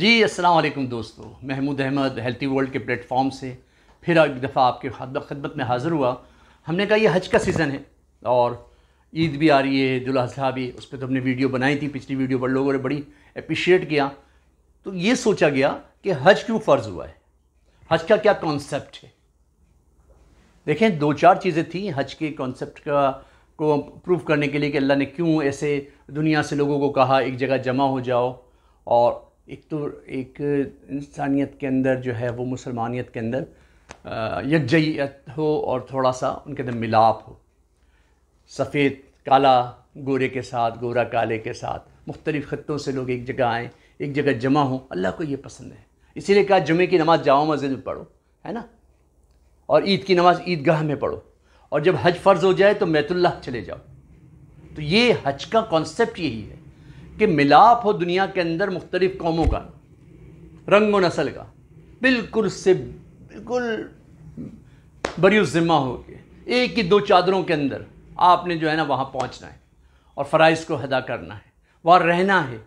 जी अस्सलाम वालेकुम दोस्तों महमूद अहमद हेल्थी वर्ल्ड के प्लेटफॉर्म से फिर एक दफ़ा आपके खदमत में हाज़िर हुआ हमने कहा ये हज का सीज़न है और ईद भी आ रही है दुल्हा भी उस पर तो हमने वीडियो बनाई थी पिछली वीडियो पर लोगों ने बड़ी अप्रिशिएट किया तो ये सोचा गया कि हज क्यों फ़र्ज़ हुआ है हज का क्या कॉन्सेप्ट है देखें दो चार चीज़ें थी हज के कॉन्सेप्ट का को प्रूव करने के लिए कि अल्लाह ने क्यों ऐसे दुनिया से लोगों को कहा एक जगह जमा हो जाओ और एक तो एक इंसानियत के अंदर जो है वो मुसलमानियत के अंदर यकजैत हो और थोड़ा सा उनके अंदर मिलाप हो सफ़ेद काला गोरे के साथ गोरा काले के साथ मुख्तलिफ़ ख़त्ों से लोग एक जगह आएँ एक जगह जमा हों अल्लाह को ये पसंद है इसीलिए कहा जुमे की नमाज़ जाओ मस्जिद में पढ़ो है ना और ईद की नमाज़ ईदगाह में पढ़ो और जब हज फ़र्ज़ हो जाए तो मैतुल्लाह चले जाओ तो ये हज का कॉन्सेप्ट यही है कि मिलाप हो दुनिया के अंदर मुख्तलिफ़ कौमों का रंग व नसल का बिल्कुल से बिल्कुल ज़िम्मा हो के एक ही दो चादरों के अंदर आपने जो है ना वहाँ पहुँचना है और फ़राइज़ को अदा करना है वहाँ रहना है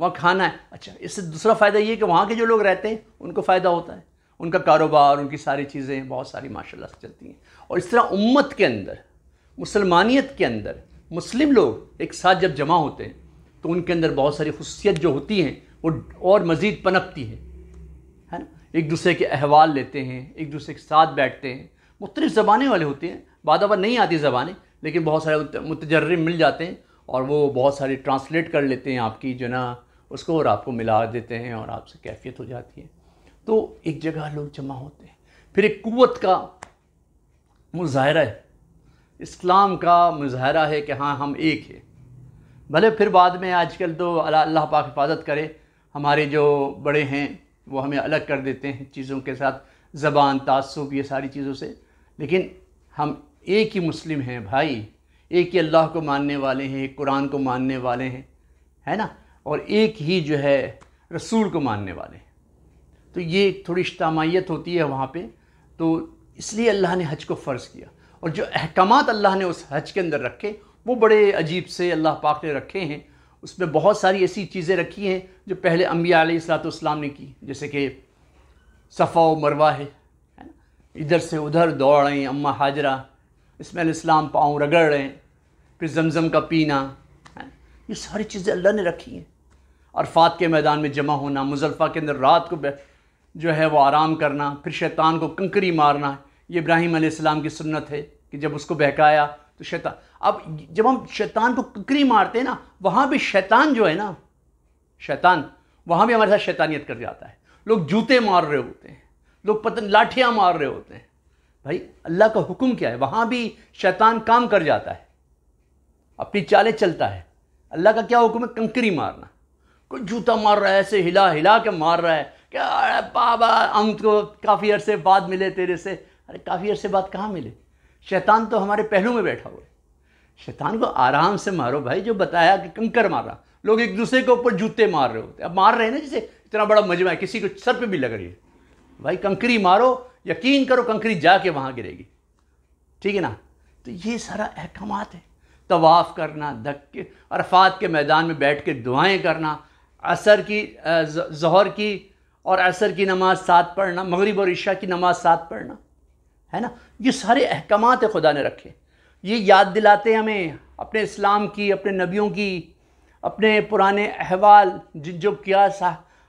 वहाँ खाना है अच्छा इससे दूसरा फ़ायदा ये है कि वहाँ के जो लोग रहते हैं उनको फ़ायदा होता है उनका कारोबार उनकी सारी चीज़ें बहुत सारी माशाल्लाह से चलती हैं और इस तरह उम्मत के अंदर मुसलमानियत के अंदर मुस्लिम लोग एक साथ जब जमा होते हैं तो उनके अंदर बहुत सारी खुशियत जो होती हैं वो और मज़ीद पनपती है है ना एक दूसरे के अहवाल लेते हैं एक दूसरे के साथ बैठते हैं मुख्तलिफ़ ज़बानें वाले होते हैं बाद नहीं आती ज़बानें लेकिन बहुत सारे मुतजर मिल जाते हैं और वो बहुत सारे ट्रांसलेट कर लेते हैं आपकी जो ना उसको और आपको मिला देते हैं और आपसे कैफियत हो जाती है तो एक जगह लोग जमा होते हैं फिर एक कुत का मुजाहरा है इस्लाम का मुजाहरा है कि हाँ हम एक हैं भले फिर बाद में आजकल तो अल्लाह पाक हिफाजत करे हमारे जो बड़े हैं वो हमें अलग कर देते हैं चीज़ों के साथ ज़बान तसब ये सारी चीज़ों से लेकिन हम एक ही मुस्लिम हैं भाई एक ही अल्लाह को मानने वाले हैं एक कुरान को मानने वाले हैं है ना और एक ही जो है रसूल को मानने वाले हैं तो ये थोड़ी इज्तमाहीत होती है वहाँ पे तो इसलिए अल्लाह ने हज को फ़र्ज़ किया और जो अहकाम अल्लाह ने उस हज के अंदर रखे वो बड़े अजीब से अल्लाह पाक ने रखे हैं उसमें बहुत सारी ऐसी चीज़ें रखी हैं जो पहले अम्बिया सलाम ने की जैसे कि सफ़ा व मरवा है इधर से उधर दौड़ रहे हैं अम्मा हाजरा इसमें इस्लाम पाँव रगड़ रहे हैं फिर जमज़म का पीना है ये सारी चीज़ें अल्लाह ने रखी हैं अरफात के मैदान में जमा होना मुजलफ़ा के अंदर रात को जो है वो आराम करना फिर शैतान को कंकरी मारना ये इब्राहिम आसमाम की सुन्नत है कि जब उसको बहकाया तो शैतान अब जब हम शैतान को ककरी मारते हैं ना वहाँ भी शैतान जो है ना शैतान वहाँ भी हमारे साथ शैतानियत कर जाता है लोग जूते मार रहे होते हैं लोग पतन लाठियाँ मार रहे होते हैं भाई अल्लाह का हुक्म क्या है वहाँ भी शैतान काम कर जाता है अपनी चालें चलता है अल्लाह का क्या हुक्म है कंकरी मारना कोई जूता मार रहा है ऐसे हिला हिला के मार रहा है क्या बाबा हम तो काफ़ी अरसे बाद मिले तेरे से अरे काफ़ी अरसे बाद कहाँ मिले शैतान तो हमारे पहलू में बैठा हुआ है शैतान को आराम से मारो भाई जो बताया कि कंकर मारा लोग एक दूसरे के ऊपर जूते मार रहे होते अब मार रहे हैं ना जैसे इतना बड़ा मजमा है किसी को सर पे भी लग रही है भाई कंकरी मारो यकीन करो कंकरी जाके वहाँ गिरेगी ठीक है ना तो ये सारा अहकाम है तवाफ़ करना धक्के अरफात के मैदान में बैठ के दुआएँ करना असर की जहर की और असर की नमाज़ साथ पढ़ना मगरब और ईशा की नमाज़ साथ पढ़ना है ना ये सारे अहकाम खुदा ने रखे ये याद दिलाते हमें अपने इस्लाम की अपने नबियों की अपने पुराने अहवाल जिन जो किया सा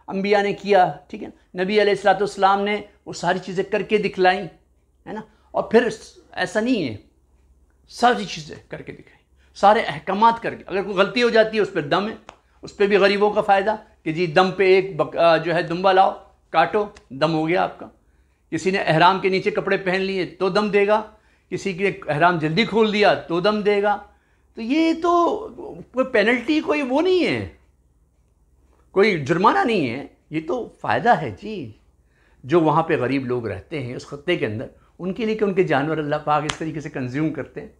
अम्बिया ने किया ठीक है नबी अलैहिस्सलाम ने वो सारी चीज़ें करके दिखलाई है ना और फिर ऐसा नहीं है सारी चीज़ें करके दिखाई सारे अहकाम करके अगर कोई गलती हो जाती है उस पर दम है उस पर भी गरीबों का फ़ायदा कि जी दम पे एक जो है दुम्बा लाओ काटो दम हो गया आपका किसी ने अहराम के नीचे कपड़े पहन लिए तो दम देगा किसी के अहराम जल्दी खोल दिया तो दम देगा तो ये तो कोई पेनल्टी कोई वो नहीं है कोई जुर्माना नहीं है ये तो फ़ायदा है जी जो वहाँ पे गरीब लोग रहते हैं उस खत्ते के अंदर उनके लिए कि उनके जानवर अल्लाह पाक इस तरीके से कंज्यूम करते हैं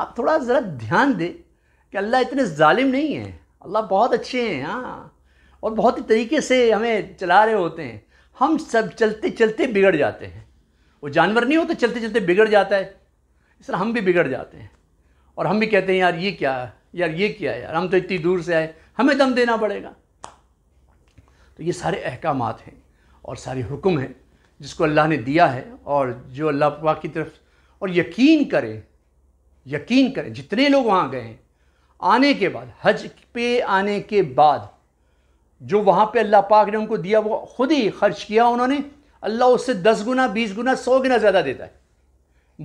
आप थोड़ा ज़रा ध्यान दें कि अल्लाह इतने ालिम नहीं है अल्लाह बहुत अच्छे हैं हाँ और बहुत ही तरीके से हमें चला रहे होते हैं हम सब चलते चलते बिगड़ जाते हैं वो जानवर नहीं तो चलते चलते बिगड़ जाता है इस तरह हम भी बिगड़ जाते हैं और हम भी कहते हैं यार ये क्या है यार ये क्या है यार हम तो इतनी दूर से आए हमें दम देना पड़ेगा तो ये सारे अहकाम हैं और सारे हुक्म हैं जिसको अल्लाह ने दिया है और जो अल्लाह पाक की तरफ और यकीन करें यकीन करें जितने लोग वहाँ गए हैं आने के बाद हज पे आने के बाद जो वहाँ पे अल्लाह पाक ने उनको दिया वो खुद ही खर्च किया उन्होंने अल्लाह उससे दस गुना बीस गुना सौ गुना ज़्यादा देता है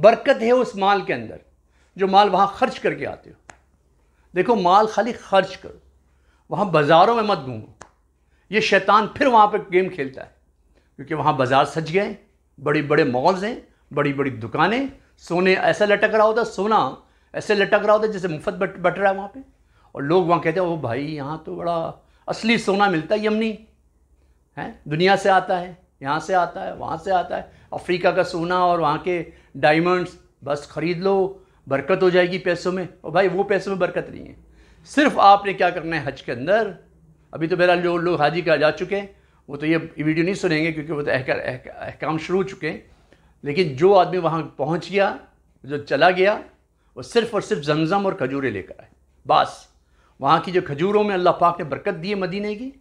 बरकत है उस माल के अंदर जो माल वहाँ खर्च करके आते हो देखो माल खाली खर्च करो वहाँ बाज़ारों में मत घूमो ये शैतान फिर वहाँ पर गेम खेलता है क्योंकि वहाँ बाज़ार सज गए बड़े बड़े मॉल्स हैं बड़ी बड़ी दुकानें सोने ऐसा लटक रहा होता सोना ऐसे लटक रहा होता जैसे मुफ्त बट बट रहा है वहाँ पर और लोग वहाँ कहते हैं वो भाई यहाँ तो बड़ा असली सोना मिलता है यमनी है दुनिया से आता है यहाँ से आता है वहाँ से आता है अफ्रीका का सोना और वहाँ के डायमंड्स बस ख़रीद लो बरकत हो जाएगी पैसों में और भाई वो पैसों में बरकत नहीं है सिर्फ आपने क्या करना है हज के अंदर अभी तो मेरा जो लोग हाजी का जा चुके हैं वो तो ये वीडियो नहीं सुनेंगे क्योंकि वो तो अहकार अहकाम शुरू हो चुके हैं लेकिन जो आदमी वहाँ पहुँच गया जो चला गया वो सिर्फ़ और सिर्फ जमजम और खजूरें लेकर आए बस वहाँ की जो खजूरों में अल्लाह पाक ने बरकत दी है मदीने की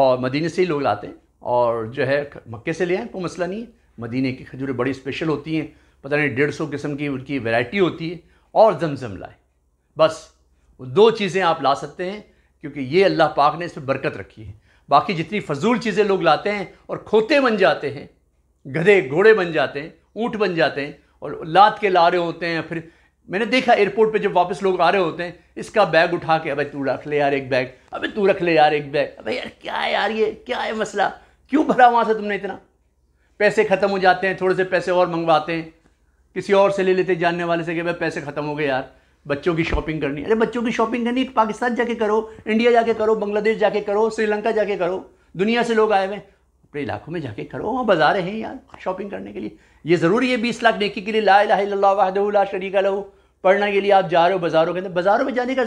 और मदीने से ही लोग लाते हैं और जो है मक्के से ले आए कोई मसला नहीं है मदीने की खजूरें बड़ी स्पेशल होती हैं पता नहीं डेढ़ सौ किस्म की उनकी वैरायटी होती है और जमजम लाए बस दो चीज़ें आप ला सकते हैं क्योंकि ये अल्लाह पाक ने इस पर बरकत रखी है बाकी जितनी फजूल चीज़ें लोग लाते हैं और खोते बन जाते हैं गधे घोड़े बन जाते हैं ऊँट बन जाते हैं और लात के ला रहे होते हैं फिर मैंने देखा एयरपोर्ट पे जब वापस लोग आ रहे होते हैं इसका बैग उठा के अबे तू रख ले यार एक बैग अबे तू रख ले यार एक बैग अबे यार क्या है यार ये क्या है मसला क्यों भरा वहाँ से तुमने इतना पैसे ख़त्म हो जाते हैं थोड़े से पैसे और मंगवाते हैं किसी और से ले लेते जानने वाले से कि भाई पैसे ख़त्म हो गए यार बच्चों की शॉपिंग करनी अरे बच्चों की शॉपिंग करनी तो पाकिस्तान जाके करो इंडिया जाके करो बांग्लादेश जाके करो श्रीलंका जाके करो दुनिया से लोग आए हुए अपने इलाकों में जाके करो वहाँ बाज़ारें हैं यार शॉपिंग करने के लिए ये ज़रूरी है बीस लाख नेकी के लिए ला लाला शरीका लहू पढ़ने के लिए आप जा रहे हो बाज़ारों के अंदर बाज़ारों में जाने का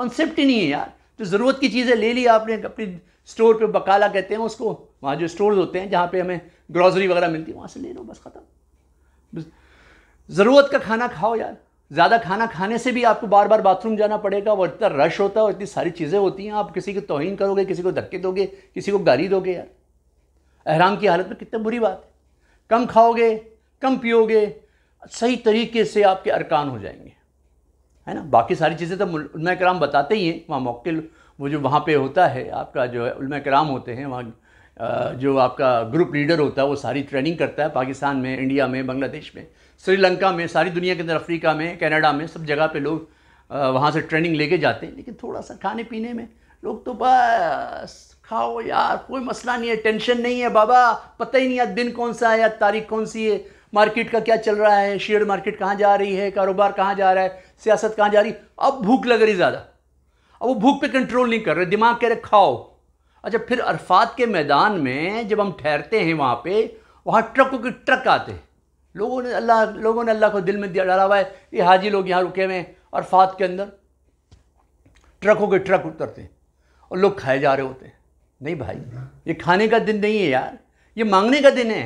कॉन्सेप्ट ही नहीं है यार जो तो ज़रूरत की चीज़ें ले ली आपने अपनी स्टोर पे बकाला कहते हैं उसको वहाँ जो स्टोर्स होते हैं जहाँ पे हमें ग्रॉसरी वगैरह मिलती है वहाँ से ले लो बस ख़त्म ज़रूरत का खाना खाओ यार ज़्यादा खाना खाने से भी आपको बार बार बाथरूम जाना पड़ेगा और इतना रश होता है और इतनी सारी चीज़ें होती हैं आप किसी की तोहन करोगे किसी को धक्के दोगे किसी को गाली दोगे यार अहराम की हालत में कितनी बुरी बात है कम खाओगे कम पियोगे सही तरीके से आपके अरकान हो जाएंगे है ना बाकी सारी चीज़ें तो उलमा कराम बताते ही हैं वहाँ मौक़िल वो जो वहाँ पे होता है आपका जो है उलमा कराम होते हैं वहाँ जो आपका ग्रुप लीडर होता है वो सारी ट्रेनिंग करता है पाकिस्तान में इंडिया में बांग्लादेश में श्रीलंका में सारी दुनिया के अंदर अफ्रीका में कनाडा में सब जगह पे लोग वहाँ से ट्रेनिंग लेके जाते हैं लेकिन थोड़ा सा खाने पीने में लोग तो बस खाओ यार कोई मसला नहीं है टेंशन नहीं है बाबा पता ही नहीं आज दिन कौन सा है आज तारीख कौन सी है मार्केट का क्या चल रहा है शेयर मार्केट कहाँ जा रही है कारोबार कहाँ जा रहा है सियासत कहाँ जा रही है अब भूख लग रही ज़्यादा अब वो भूख पे कंट्रोल नहीं कर रहे दिमाग कह रहे खाओ अच्छा फिर अरफात के मैदान में जब हम ठहरते हैं वहाँ पे वहाँ ट्रकों के ट्रक आते हैं लोगों ने अल्लाह लोगों ने अल्लाह को दिल में दिया डाला हुआ है ये हाजी लोग यहाँ रुके हुए हैं अरफात के अंदर ट्रकों के ट्रक उतरते हैं और लोग खाए जा रहे होते हैं नहीं भाई ये खाने का दिन नहीं है यार ये मांगने का दिन है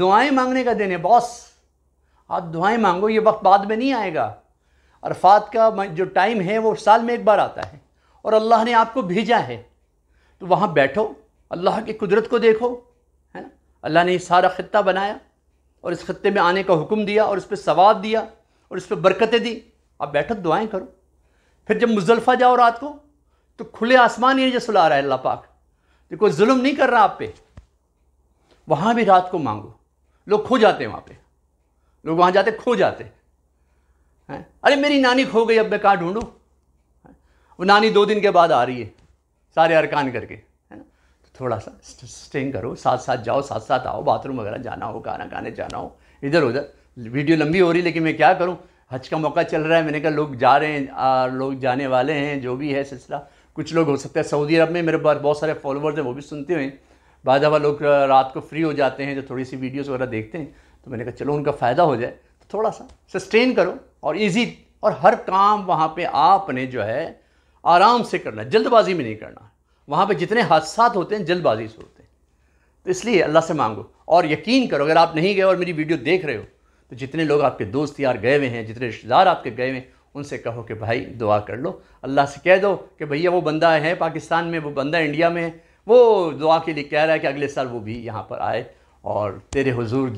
दुआएं मांगने का दिन है बॉस आप दुआएं मांगो ये वक्त बाद में नहीं आएगा अरफात का जो टाइम है वो साल में एक बार आता है और अल्लाह ने आपको भेजा है तो वहाँ बैठो अल्लाह की कुदरत को देखो है ना अल्लाह ने ये सारा ख़त्ता बनाया और इस ख़त्ते में आने का हुक्म दिया और इस पर सवाब दिया और इस पर बरकतें दी आप बैठो दुआएं करो फिर जब मुजल्फ़ा जाओ रात को तो खुले आसमान ये जैसे सुला रहा है अल्लाह पाक तो कोई जुल्म नहीं कर रहा आप पे वहाँ भी रात को मांगो लोग खो जाते हैं वहाँ पे लोग वहाँ जाते खो जाते हैं अरे मेरी नानी खो गई अब मैं कहाँ ढूंढू वो नानी दो दिन के बाद आ रही है सारे अरकान करके है ना तो थोड़ा सा स्टेइंग करो साथ साथ जाओ साथ साथ आओ बाथरूम वगैरह जाना हो गाना गाने जाना हो इधर उधर वीडियो लंबी हो रही लेकिन मैं क्या करूँ हज का मौका चल रहा है मैंने कहा लोग जा रहे हैं लोग जाने वाले हैं जो भी है सिलसिला कुछ लोग हो सकते हैं सऊदी अरब में मेरे पास बहुत सारे फॉलोवर्स हैं वो भी सुनते हुए बाद दफ़ा लोग रात को फ्री हो जाते हैं जो थोड़ी सी वीडियोस वगैरह देखते हैं तो मैंने कहा चलो उनका फ़ायदा हो जाए तो थोड़ा सा सस्टेन करो और ईजी और हर काम वहाँ पर आपने जो है आराम से करना जल्दबाजी में नहीं करना वहाँ पर जितने हादसा होते हैं जल्दबाजी से होते हैं तो इसलिए अल्लाह से मांगो और यकीन करो अगर आप नहीं गए और मेरी वीडियो देख रहे हो तो जितने लोग आपके दोस्त यार गए हुए हैं जितने रिश्तेदार आपके गए हुए हैं उनसे कहो कि भाई दुआ कर लो अल्लाह से कह दो कि भैया वो बंदा है पाकिस्तान में वो बंदा इंडिया में है वो दुआ के लिए कह रहा है कि अगले साल वो भी यहाँ पर आए और तेरे हुजूर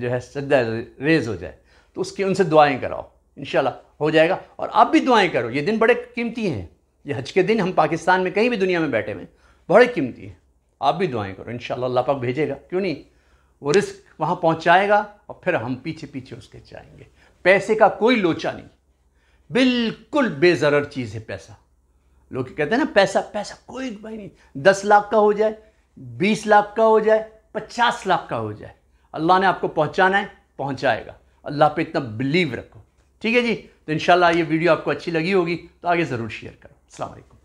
जो है सदा रेज हो जाए तो उसकी उनसे दुआएं कराओ इन हो जाएगा और आप भी दुआएं करो ये दिन बड़े कीमती हैं ये हज के दिन हम पाकिस्तान में कहीं भी दुनिया में बैठे हुए बड़े कीमती हैं आप भी दुआएं करो इन अल्लाह पाक भेजेगा क्यों नहीं वो रिस्क वहाँ पहुँचाएगा और फिर हम पीछे पीछे उसके जाएंगे पैसे का कोई लोचा नहीं बिल्कुल बेजर चीज़ है पैसा लोग कहते हैं ना पैसा पैसा कोई भाई नहीं दस लाख का हो जाए बीस लाख का हो जाए पचास लाख का हो जाए अल्लाह ने आपको पहुंचाना है पहुंचाएगा अल्लाह पे इतना बिलीव रखो ठीक है जी तो इन ये वीडियो आपको अच्छी लगी होगी तो आगे ज़रूर शेयर करो अलैक्म